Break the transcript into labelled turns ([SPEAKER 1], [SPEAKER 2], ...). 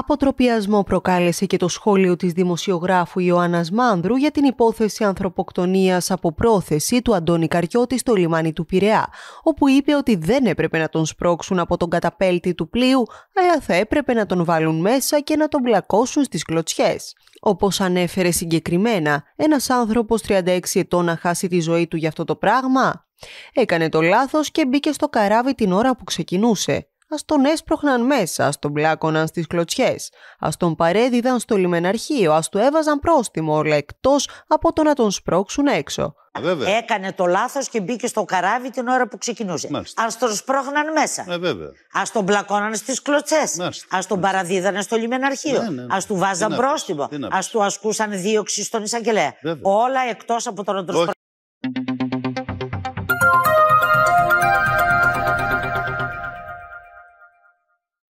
[SPEAKER 1] Αποτροπιασμό προκάλεσε και το σχόλιο της δημοσιογράφου Ιωάννας Μάνδρου για την υπόθεση ανθρωποκτονίας από πρόθεση του Αντώνη Καριώτη στο λιμάνι του Πειραιά, όπου είπε ότι δεν έπρεπε να τον σπρώξουν από τον καταπέλτη του πλοίου, αλλά θα έπρεπε να τον βάλουν μέσα και να τον πλακώσουν στις κλωτσιές. Όπως ανέφερε συγκεκριμένα, ένας άνθρωπος 36 ετών να χάσει τη ζωή του για αυτό το πράγμα. Έκανε το λάθος και μπήκε στο καράβι την ώρα που ξεκινούσε ας τον έσπροχναν μέσα, ας τον πλάκωναν στις κλωτσιές, ας τον παρέδιδαν στο λιμεναρχείο, ας του έβαζαν πρόστιμο, όλα εκτός από το να τον σπρώξουν έξω.
[SPEAKER 2] Ε, βέβαια. Έκανε το λάθος και μπήκε στο καράβι την ώρα που ξεκινούσε. Ας τον σπρώχναν μέσα. Ε, Ας τον πλακώναν στι κλωτσέ. Ας τον παραδίδανε στο λιμεναρχείο. Α ναι, ναι, ναι. του βάζαν πρόστιμο. Ας του ασκούσαν δίωξη στον εισαγγελέα. Όλα εκτός από το να τον